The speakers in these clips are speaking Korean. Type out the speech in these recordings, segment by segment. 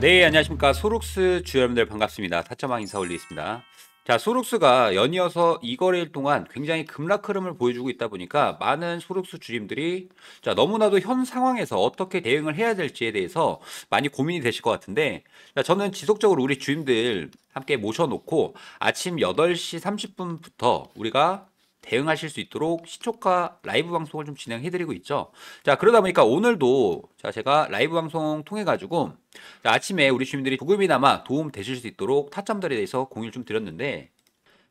네, 안녕하십니까. 소룩스 주여러분들 반갑습니다. 타짜망 인사 올리겠습니다. 자, 소룩스가 연이어서 2거래일 동안 굉장히 급락 흐름을 보여주고 있다 보니까 많은 소룩스 주임들이 자, 너무나도 현 상황에서 어떻게 대응을 해야 될지에 대해서 많이 고민이 되실 것 같은데 자, 저는 지속적으로 우리 주임들 함께 모셔놓고 아침 8시 30분부터 우리가 대응하실 수 있도록 시초가 라이브 방송을 좀 진행해 드리고 있죠. 자, 그러다 보니까 오늘도 자, 제가 라이브 방송 통해 가지고 아침에 우리 주민들이 조금이나마 도움 되실 수 있도록 타점들에 대해서 공유를 좀 드렸는데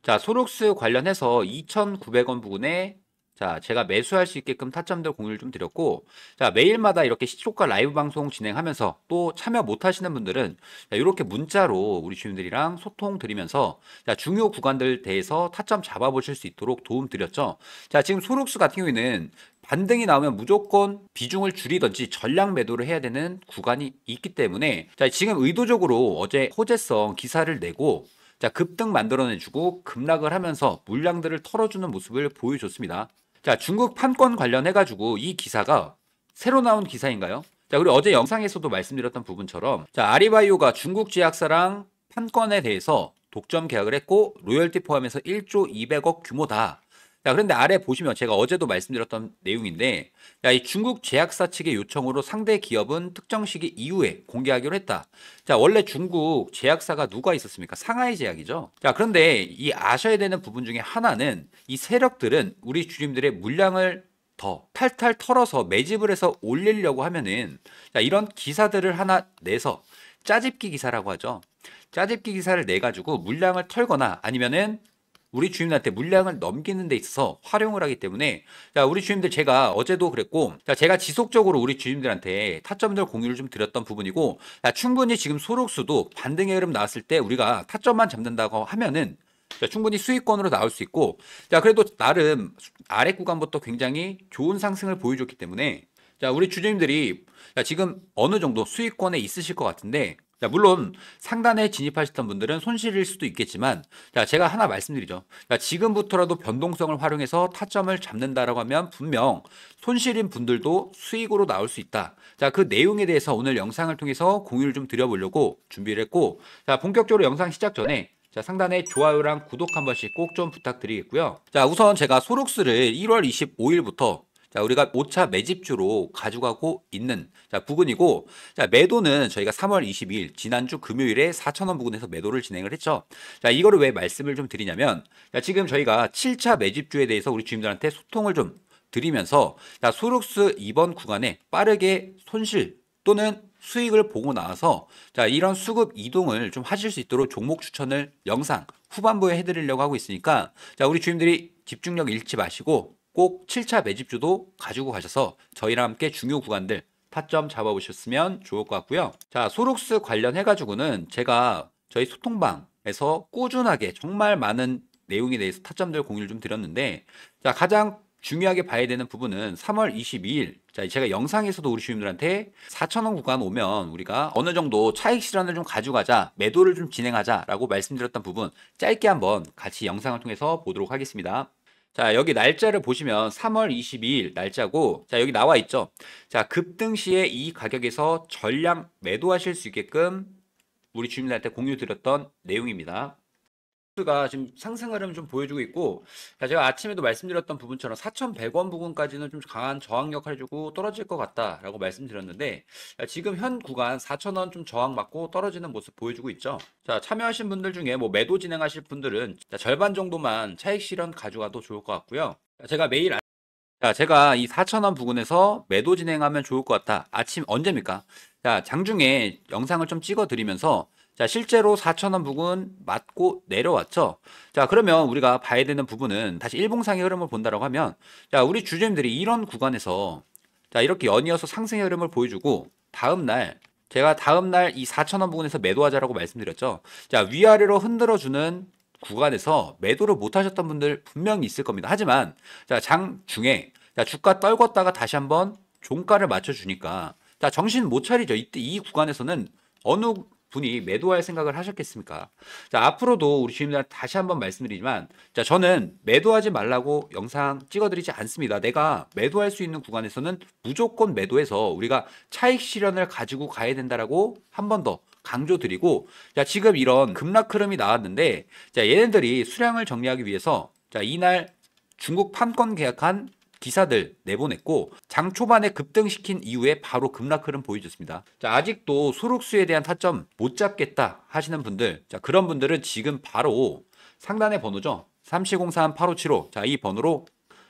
자, 소록스 관련해서 2,900원 부근에 자, 제가 매수할 수 있게끔 타점들 공유를 좀 드렸고, 자, 매일마다 이렇게 시초과 라이브 방송 진행하면서 또 참여 못 하시는 분들은 자, 이렇게 문자로 우리 주민들이랑 소통 드리면서 자, 중요 구간들 대해서 타점 잡아보실 수 있도록 도움 드렸죠. 자, 지금 소록스 같은 경우에는 반등이 나오면 무조건 비중을 줄이든지 전량 매도를 해야 되는 구간이 있기 때문에 자, 지금 의도적으로 어제 호재성 기사를 내고 자, 급등 만들어내주고 급락을 하면서 물량들을 털어주는 모습을 보여줬습니다. 자, 중국 판권 관련해가지고 이 기사가 새로 나온 기사인가요? 자, 그리고 어제 영상에서도 말씀드렸던 부분처럼 자, 아리바이오가 중국 제약사랑 판권에 대해서 독점 계약을 했고 로열티 포함해서 1조 200억 규모다. 자, 그런데 아래 보시면 제가 어제도 말씀드렸던 내용인데 자, 이 중국 제약사 측의 요청으로 상대 기업은 특정 시기 이후에 공개하기로 했다. 자, 원래 중국 제약사가 누가 있었습니까? 상하이 제약이죠. 자, 그런데 이 아셔야 되는 부분 중에 하나는 이 세력들은 우리 주님들의 물량을 더 탈탈 털어서 매집을 해서 올리려고 하면은 자, 이런 기사들을 하나 내서 짜집기 기사라고 하죠. 짜집기 기사를 내 가지고 물량을 털거나 아니면은 우리 주임한테 물량을 넘기는 데 있어서 활용을 하기 때문에 자 우리 주임들 제가 어제도 그랬고 자 제가 지속적으로 우리 주임들한테 타점들 공유를 좀 드렸던 부분이고 자, 충분히 지금 소록수도 반등의 흐름 나왔을 때 우리가 타점만 잡는다고 하면은 자, 충분히 수익권으로 나올 수 있고 자 그래도 나름 아래 구간부터 굉장히 좋은 상승을 보여줬기 때문에 자 우리 주주님들이 지금 어느 정도 수익권에 있으실 것 같은데 자, 물론 상단에 진입하셨던 분들은 손실일 수도 있겠지만 자, 제가 하나 말씀드리죠. 자, 지금부터라도 변동성을 활용해서 타점을 잡는다라고 하면 분명 손실인 분들도 수익으로 나올 수 있다. 자, 그 내용에 대해서 오늘 영상을 통해서 공유를 좀 드려보려고 준비를 했고 자, 본격적으로 영상 시작 전에 자, 상단에 좋아요랑 구독 한 번씩 꼭 좀 부탁드리겠고요. 자, 우선 제가 소록스를 1월 25일부터 자, 우리가 5차 매집주로 가져가고 있는 자, 부근이고 자, 매도는 저희가 3월 22일 지난주 금요일에 4천원 부근에서 매도를 진행을 했죠. 자, 이거를 왜 말씀을 좀 드리냐면 자, 지금 저희가 7차 매집주에 대해서 우리 주임들한테 소통을 좀 드리면서 자, 소룩스 2번 구간에 빠르게 손실 또는 수익을 보고 나서 와자 이런 수급 이동을 좀 하실 수 있도록 종목 추천을 영상 후반부에 해드리려고 하고 있으니까 자 우리 주임들이 집중력 잃지 마시고 꼭 7차 매집주도 가지고 가셔서 저희랑 함께 중요 구간들 타점 잡아보셨으면 좋을 것 같고요. 자, 소록스 관련해가지고는 제가 저희 소통방에서 꾸준하게 정말 많은 내용에 대해서 타점들 공유를 좀 드렸는데 자, 가장 중요하게 봐야 되는 부분은 3월 22일 자 제가 영상에서도 우리 주민들한테 4천원 구간 오면 우리가 어느 정도 차익 실현을 좀 가져가자 매도를 좀 진행하자 라고 말씀드렸던 부분 짧게 한번 같이 영상을 통해서 보도록 하겠습니다 자, 여기 날짜를 보시면 3월 22일 날짜고, 자, 여기 나와 있죠. 자, 급등 시에 이 가격에서 전량 매도하실 수 있게끔 우리 주민들한테 공유 드렸던 내용입니다. 가 지금 상승 흐름 좀 보여주고 있고 제가 아침에도 말씀드렸던 부분처럼 4,100원 부분까지는 좀 강한 저항 역할을 주고 떨어질 것 같다라고 말씀드렸는데 지금 현 구간 4,000원 좀 저항 맞고 떨어지는 모습 보여주고 있죠. 자 참여하신 분들 중에 뭐 매도 진행하실 분들은 절반 정도만 차익 실현 가져가도 좋을 것 같고요. 제가 매일 아, 자 제가 이 4,000원 부근에서 매도 진행하면 좋을 것 같다. 아침 언제입니까? 자, 장중에 영상을 좀 찍어 드리면서 자, 실제로 4천원 부근 맞고 내려왔죠. 자, 그러면 우리가 봐야 되는 부분은 다시 일봉상의 흐름을 본다라고 하면 자, 우리 주주님들이 이런 구간에서 자, 이렇게 연이어서 상승의 흐름을 보여주고 다음 날 제가 다음 날 이 4천원 부근에서 매도하자라고 말씀드렸죠. 자, 위아래로 흔들어 주는 구간에서 매도를 못 하셨던 분들 분명히 있을 겁니다. 하지만 자, 장 중에 자, 주가 떨궜다가 다시 한번 종가를 맞춰 주니까 자, 정신 못 차리죠. 이때 이 구간에서는 어느 분이 매도할 생각을 하셨겠습니까? 자, 앞으로도 우리 주임들한 다시 한번 말씀드리지만, 자, 저는 매도하지 말라고 영상 찍어드리지 않습니다. 내가 매도할 수 있는 구간에서는 무조건 매도해서 우리가 차익 실현을 가지고 가야 된다라고 한 번 더 강조드리고, 자, 지금 이런 급락 흐름이 나왔는데, 자, 얘네들이 수량을 정리하기 위해서, 자, 이날 중국 판권 계약한 기사들 내보냈고 장 초반에 급등시킨 이후에 바로 급락 흐름 보여줬습니다. 자, 아직도 소록수에 대한 타점 못 잡겠다 하시는 분들 자, 그런 분들은 지금 바로 상단의 번호죠. 3703-8575 자, 이 번호로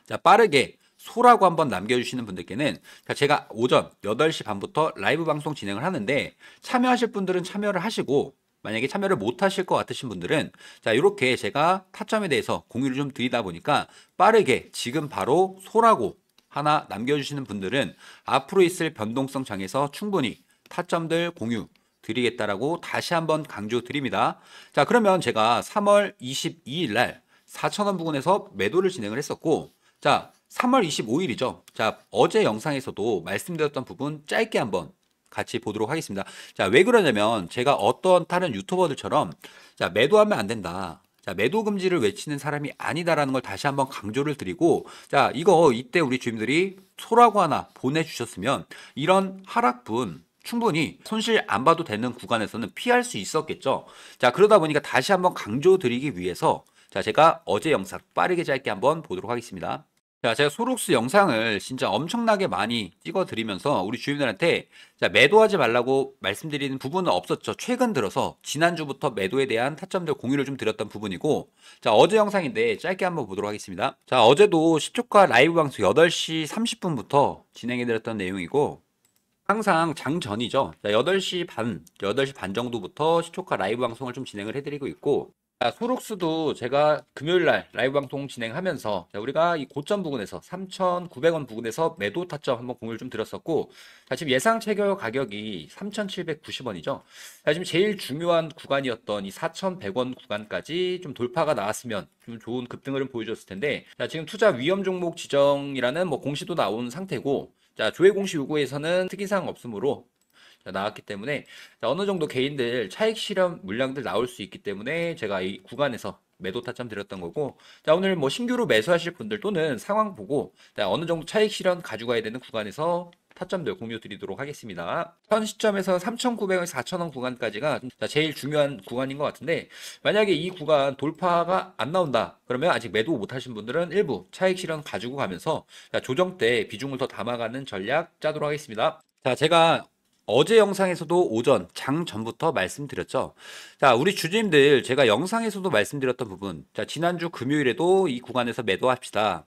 자, 빠르게 소라고 한번 남겨주시는 분들께는 그러니까 제가 오전 8시 반부터 라이브 방송 진행을 하는데 참여하실 분들은 참여를 하시고 만약에 참여를 못 하실 것 같으신 분들은 자 이렇게 제가 타점에 대해서 공유를 좀 드리다 보니까 빠르게 지금 바로 소라고 하나 남겨주시는 분들은 앞으로 있을 변동성 장에서 충분히 타점들 공유 드리겠다라고 다시 한번 강조드립니다. 자 그러면 제가 3월 22일 날 4천원 부근에서 매도를 진행을 했었고 자 3월 25일이죠. 자 어제 영상에서도 말씀드렸던 부분 짧게 한번 같이 보도록 하겠습니다. 자, 왜 그러냐면 제가 어떤 다른 유튜버들처럼 자, 매도하면 안 된다. 자, 매도 금지를 외치는 사람이 아니다라는 걸 다시 한번 강조를 드리고 자, 이거 이때 우리 주민들이 소라고 하나 보내 주셨으면 이런 하락분 충분히 손실 안 봐도 되는 구간에서는 피할 수 있었겠죠. 자, 그러다 보니까 다시 한번 강조드리기 위해서 자, 제가 어제 영상 빠르게 짧게 한번 보도록 하겠습니다. 자, 제가 소록스 영상을 진짜 엄청나게 많이 찍어드리면서 우리 주인들한테 자, 매도하지 말라고 말씀드리는 부분은 없었죠. 최근 들어서 지난주부터 매도에 대한 타점들 공유를 좀 드렸던 부분이고 자, 어제 영상인데 짧게 한번 보도록 하겠습니다. 자, 어제도 시초가 라이브 방송 8시 30분부터 진행해드렸던 내용이고 항상 장 전이죠. 자, 8시 반, 8시 반 정도부터 시초가 라이브 방송을 좀 진행을 해드리고 있고 소록수도 제가 금요일 날 라이브 방송 진행하면서 우리가 이 고점 부근에서 3,900원 부근에서 매도 타점 한번 공유를 좀 드렸었고 자, 지금 예상 체결 가격이 3,790원이죠. 자, 지금 제일 중요한 구간이었던 이 4,100원 구간까지 좀 돌파가 나왔으면 좀 좋은 급등을 보여줬을 텐데 자, 지금 투자 위험 종목 지정이라는 뭐 공시도 나온 상태고 자, 조회 공시 요구에서는 특이사항 없으므로 나왔기 때문에 어느 정도 개인들 차익 실현 물량들 나올 수 있기 때문에 제가 이 구간에서 매도 타점 드렸던 거고 자 오늘 뭐 신규로 매수하실 분들 또는 상황 보고 어느 정도 차익 실현 가져가야 되는 구간에서 타점들 공유 드리도록 하겠습니다. 현 시점에서 3,900원, 4,000원 구간까지가 제일 중요한 구간인 것 같은데 만약에 이 구간 돌파가 안 나온다 그러면 아직 매도 못하신 분들은 일부 차익 실현 가지고 가면서 조정 때 비중을 더 담아가는 전략 짜도록 하겠습니다. 자, 제가 어제 영상에서도 오전 장 전부터 말씀드렸죠. 자, 우리 주주님들 제가 영상에서도 말씀드렸던 부분. 자, 지난주 금요일에도 이 구간에서 매도합시다.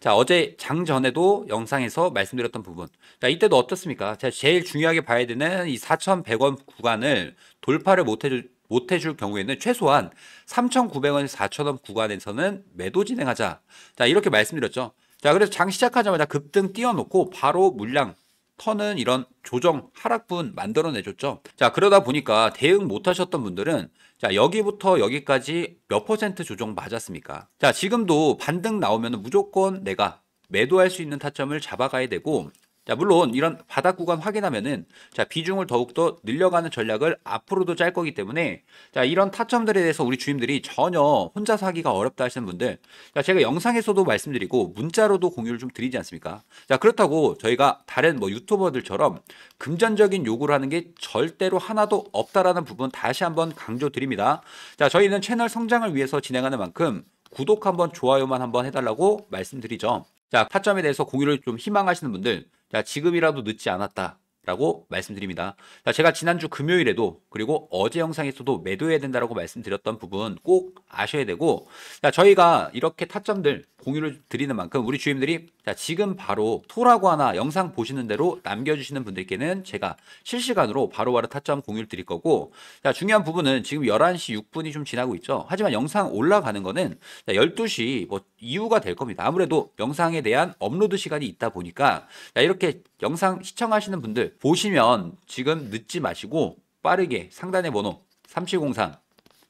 자, 어제 장 전에도 영상에서 말씀드렸던 부분. 자, 이때도 어떻습니까? 제가 제일 중요하게 봐야 되는 이 4,100원 구간을 돌파를 못 해줄 못 해줄 경우에는 최소한 3,900원에서 4,000원 구간에서는 매도 진행하자. 자, 이렇게 말씀드렸죠. 자, 그래서 장 시작하자마자 급등 띄워놓고 바로 물량 터는 이런 조정 하락분 만들어내줬죠. 자, 그러다 보니까 대응 못하셨던 분들은 자, 여기부터 여기까지 몇 퍼센트 조정 맞았습니까? 자, 지금도 반등 나오면 무조건 내가 매도할 수 있는 타점을 잡아가야 되고 자, 물론 이런 바닥 구간 확인하면은 자, 비중을 더욱더 늘려가는 전략을 앞으로도 짤 거기 때문에 자, 이런 타점들에 대해서 우리 주임들이 전혀 혼자 사기가 어렵다 하시는 분들 자, 제가 영상에서도 말씀드리고 문자로도 공유를 좀 드리지 않습니까? 자, 그렇다고 저희가 다른 뭐 유튜버들처럼 금전적인 요구를 하는 게 절대로 하나도 없다라는 부분 다시 한번 강조드립니다. 자, 저희는 채널 성장을 위해서 진행하는 만큼 구독 한번 좋아요만 한번 해달라고 말씀드리죠. 자, 타점에 대해서 공유를 좀 희망하시는 분들, 자, 지금이라도 늦지 않았다. 라고 말씀드립니다. 자, 제가 지난주 금요일에도 그리고 어제 영상에서도 매도해야 된다라고 말씀드렸던 부분 꼭 아셔야 되고 자, 저희가 이렇게 타점들 공유를 드리는 만큼 우리 주임들이 자, 지금 바로 토라고하나 영상 보시는 대로 남겨주시는 분들께는 제가 실시간으로 바로바로 타점 공유를 드릴 거고 자, 중요한 부분은 지금 11시 6분이 좀 지나고 있죠. 하지만 영상 올라가는 거는 12시 뭐 이후가 될 겁니다. 아무래도 영상에 대한 업로드 시간이 있다 보니까 자, 이렇게 영상 시청하시는 분들 보시면 지금 늦지 마시고 빠르게 상단의 번호 3703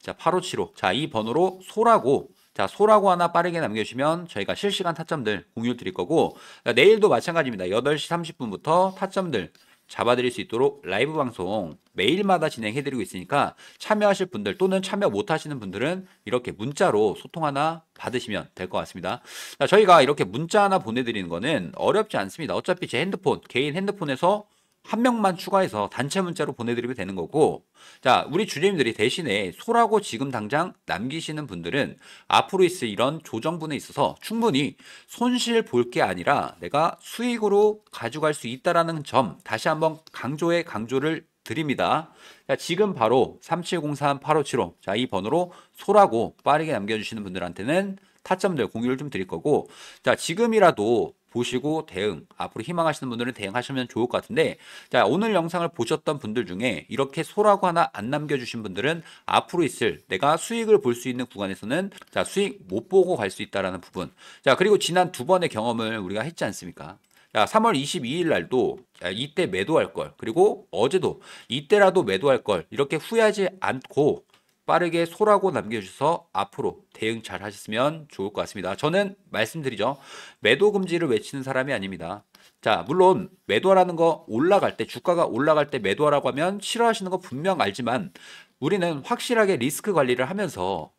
자, 8575. 자, 이 번호로 소라고 자, 소라고 하나 빠르게 남겨주시면 저희가 실시간 타점들 공유 드릴 거고, 자, 내일도 마찬가지입니다. 8시 30분부터 타점들 잡아드릴 수 있도록 라이브 방송 매일마다 진행해드리고 있으니까 참여하실 분들 또는 참여 못하시는 분들은 이렇게 문자로 소통 하나 받으시면 될 것 같습니다. 자, 저희가 이렇게 문자 하나 보내드리는 거는 어렵지 않습니다. 어차피 제 핸드폰, 개인 핸드폰에서 한 명만 추가해서 단체 문자로 보내드리면 되는 거고, 자, 우리 주재님들이 대신에 소라고 지금 당장 남기시는 분들은 앞으로 있을 이런 조정분에 있어서 충분히 손실 볼 게 아니라 내가 수익으로 가져갈 수 있다라는 점 다시 한번 강조해 강조를 드립니다. 자, 지금 바로 3703-8575. 자, 이 번호로 소라고 빠르게 남겨주시는 분들한테는 타점들 공유를 좀 드릴 거고 자 지금이라도 보시고 대응 앞으로 희망하시는 분들은 대응하시면 좋을 것 같은데 자 오늘 영상을 보셨던 분들 중에 이렇게 소라고 하나 안 남겨주신 분들은 앞으로 있을 내가 수익을 볼 수 있는 구간에서는 자 수익 못 보고 갈 수 있다라는 부분 자 그리고 지난 두 번의 경험을 우리가 했지 않습니까 자, 3월 22일 날도 이때 매도할 걸 그리고 어제도 이때라도 매도할 걸 이렇게 후회하지 않고 빠르게 소라고 남겨주셔서 앞으로 대응 잘 하셨으면 좋을 것 같습니다. 저는 말씀드리죠. 매도 금지를 외치는 사람이 아닙니다. 자, 물론 매도하라는 거 올라갈 때 주가가 올라갈 때 매도하라고 하면 싫어하시는 거 분명 알지만 우리는 확실하게 리스크 관리를 하면서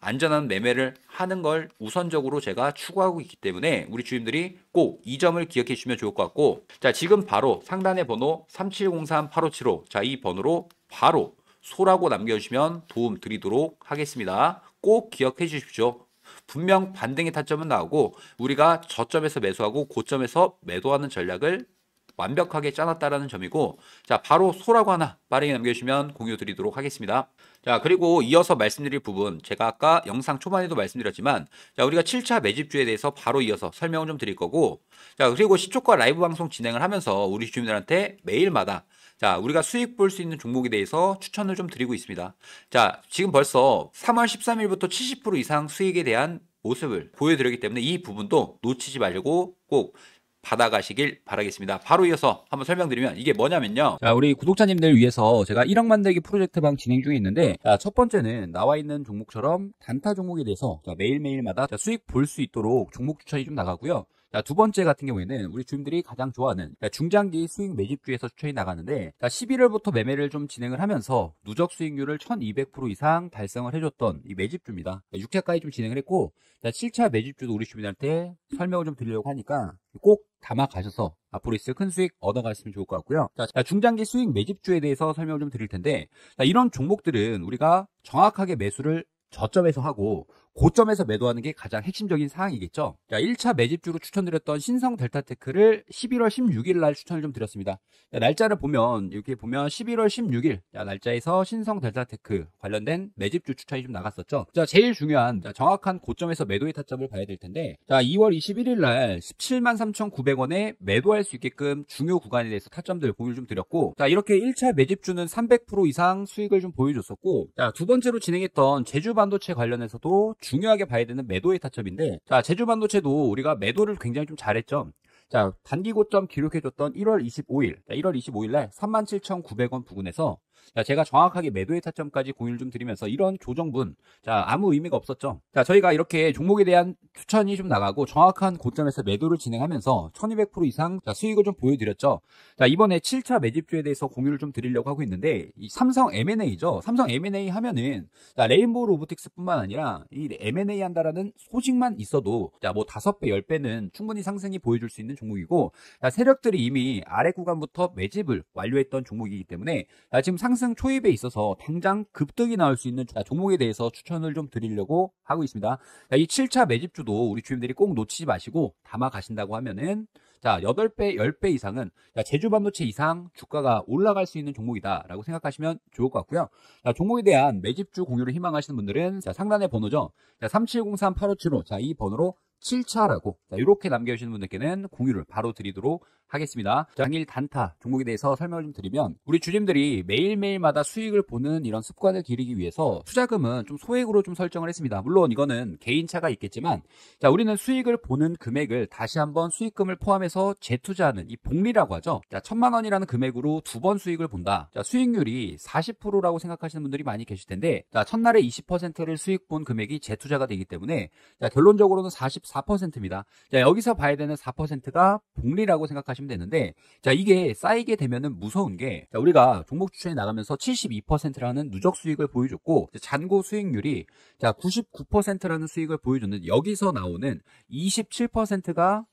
안전한 매매를 하는 걸 우선적으로 제가 추구하고 있기 때문에 우리 주임들이 꼭 이 점을 기억해 주시면 좋을 것 같고 자, 지금 바로 상단의 번호 3703-8575 자, 이 번호로 바로 소라고 남겨주시면 도움 드리도록 하겠습니다. 꼭 기억해 주십시오. 분명 반등의 타점은 나오고 우리가 저점에서 매수하고 고점에서 매도하는 전략을 완벽하게 짜놨다라는 점이고 자 바로 소라고 하나 빠르게 남겨주시면 공유 드리도록 하겠습니다 자 그리고 이어서 말씀드릴 부분 제가 아까 영상 초반에도 말씀드렸지만 자 우리가 7차 매집주에 대해서 바로 이어서 설명을 좀 드릴 거고 자 그리고 시초과 라이브 방송 진행을 하면서 우리 주민들한테 매일마다 자, 우리가 수익 볼 수 있는 종목에 대해서 추천을 좀 드리고 있습니다. 자, 지금 벌써 3월 13일부터 70% 이상 수익에 대한 모습을 보여드렸기 때문에 이 부분도 놓치지 말고 꼭 받아가시길 바라겠습니다. 바로 이어서 한번 설명드리면 이게 뭐냐면요. 자, 우리 구독자님들 위해서 제가 1억 만들기 프로젝트 방 진행 중에 있는데 자, 첫 번째는 나와 있는 종목처럼 단타 종목에 대해서 자, 매일매일마다 자, 수익 볼 수 있도록 종목 추천이 좀 나가고요. 자, 두 번째 같은 경우에는 우리 주민들이 가장 좋아하는 그러니까 중장기 수익 매집주에서 추천이 나가는데 자, 그러니까 11월부터 매매를 좀 진행을 하면서 누적 수익률을 1200% 이상 달성을 해줬던 이 매집주입니다. 6차까지 그러니까 좀 진행을 했고 자, 7차 매집주도 우리 주민한테 설명을 좀 드리려고 하니까 꼭 담아 가셔서 앞으로 있을 큰 수익 얻어가시면 좋을 것 같고요. 자, 중장기 수익 매집주에 대해서 설명을 좀 드릴 텐데 자, 이런 종목들은 우리가 정확하게 매수를 저점에서 하고 고점에서 매도하는 게 가장 핵심적인 사항이겠죠. 자, 1차 매집주로 추천드렸던 신성 델타테크를 11월 16일 날 추천을 좀 드렸습니다. 자, 날짜를 보면 이렇게 보면 11월 16일 자, 날짜에서 신성 델타테크 관련된 매집주 추천이 좀 나갔었죠. 자, 제일 중요한 자, 정확한 고점에서 매도의 타점을 봐야 될 텐데 자, 2월 21일 날1 7 3,900원에 매도할 수 있게끔 중요 구간에 대해서 타점들 공유 를좀 드렸고 자, 이렇게 1차 매집주는 300% 이상 수익을 좀 보여줬었고 자, 두 번째로 진행했던 제주 반도체 관련해서도 중요하게 봐야 되는 매도의 타점인데 자 제주 반도체도 우리가 매도를 굉장히 좀 잘했죠. 자 단기 고점 기록해줬던 1월 25일, 1월 25일 날 37,900원 부근에서 자, 제가 정확하게 매도의 타점까지 공유를 좀 드리면서 이런 조정분 자 아무 의미가 없었죠. 자 저희가 이렇게 종목에 대한 추천이 좀 나가고 정확한 고점에서 매도를 진행하면서 1200% 이상 자, 수익을 좀 보여드렸죠. 자 이번에 7차 매집주에 대해서 공유를 좀 드리려고 하고 있는데 이 삼성 M&A죠. 삼성 M&A 하면은 자, 레인보우 로보틱스뿐만 아니라 이 M&A 한다라는 소식만 있어도 자뭐 5배, 10배는 충분히 상승이 보여줄 수 있는 종목이고 자, 세력들이 이미 아래 구간부터 매집을 완료했던 종목이기 때문에 자, 지금 상 상승 초입에 있어서 당장 급등이 나올 수 있는 종목에 대해서 추천을 좀 드리려고 하고 있습니다. 자, 이 7차 매집주도 우리 주임들이 꼭 놓치지 마시고 담아 가신다고 하면은 자, 8배, 10배 이상은 자, 제주 반도체 이상 주가가 올라갈 수 있는 종목이다라고 생각하시면 좋을 것 같고요. 자, 종목에 대한 매집주 공유를 희망하시는 분들은 자, 상단의 번호죠. 자, 3703-8575. 자, 이 번호로 7차라고 이렇게 남겨주시는 분들께는 공유를 바로 드리도록 하겠습니다. 당일 단타 종목에 대해서 설명을 좀 드리면 우리 주님들이 매일매일마다 수익을 보는 이런 습관을 기르기 위해서 투자금은 좀 소액으로 좀 설정을 했습니다. 물론 이거는 개인차가 있겠지만 자 우리는 수익을 보는 금액을 다시 한번 수익금을 포함해서 재투자하는 이 복리라고 하죠. 자 천만 원이라는 금액으로 두 번 수익을 본다. 자 수익률이 40%라고 생각하시는 분들이 많이 계실 텐데 자 첫날에 20%를 수익 본 금액이 재투자가 되기 때문에 자 결론적으로는 4%입니다. 자, 여기서 봐야 되는 4%가 복리라고 생각하시면 되는데, 자, 이게 쌓이게 되면은 무서운 게, 자, 우리가 종목 추천에 나가면서 72%라는 누적 수익을 보여줬고, 잔고 수익률이 자, 99%라는 수익을 보여줬는데, 여기서 나오는 27%가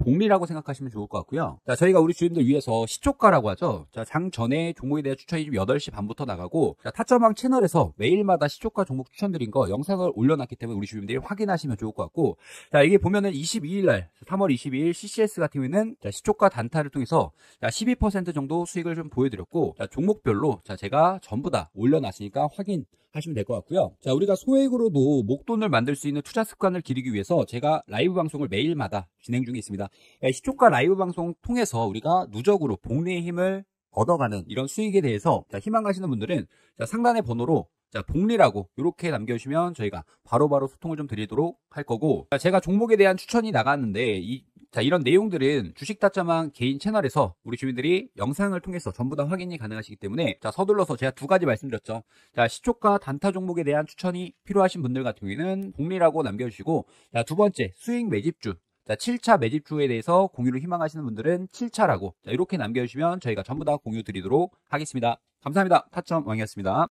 복리라고 생각하시면 좋을 것 같고요. 자, 저희가 우리 주인들 위해서 시초가라고 하죠. 자, 장 전에 종목에 대한 추천이 8시 반부터 나가고 자, 타짜방 채널에서 매일마다 시초가 종목 추천드린 거 영상을 올려놨기 때문에 우리 주인들이 확인하시면 좋을 것 같고 자, 이게 보면은 22일 날 3월 22일 CCS 같은 경우에는 자, 시초가 단타를 통해서 자, 12% 정도 수익을 좀 보여드렸고 자, 종목별로 자, 제가 전부 다 올려놨으니까 확인 하시면 될 것 같고요. 자, 우리가 소액으로도 목돈을 만들 수 있는 투자 습관을 기르기 위해서 제가 라이브 방송을 매일마다 진행 중에 있습니다. 예, 시초가 라이브 방송 통해서 우리가 누적으로 복리의 힘을 얻어가는 이런 수익에 대해서 희망 하시는 분들은 상단의 번호로 자, 복리라고 이렇게 남겨주시면 저희가 바로바로 바로 소통을 좀 드리도록 할 거고 제가 종목에 대한 추천이 나갔는데 이, 자, 이런 내용들은 주식타짜망 개인 채널에서 우리 주민들이 영상을 통해서 전부 다 확인이 가능하시기 때문에 자, 서둘러서 제가 두 가지 말씀드렸죠. 자, 시초가 단타 종목에 대한 추천이 필요하신 분들 같은 경우에는 복리라고 남겨주시고 자, 두 번째 수익 매집주 자, 7차 매집중에 대해서 공유를 희망하시는 분들은 7차라고 자, 이렇게 남겨주시면 저희가 전부 다 공유 드리도록 하겠습니다. 감사합니다. 타점 왕이었습니다.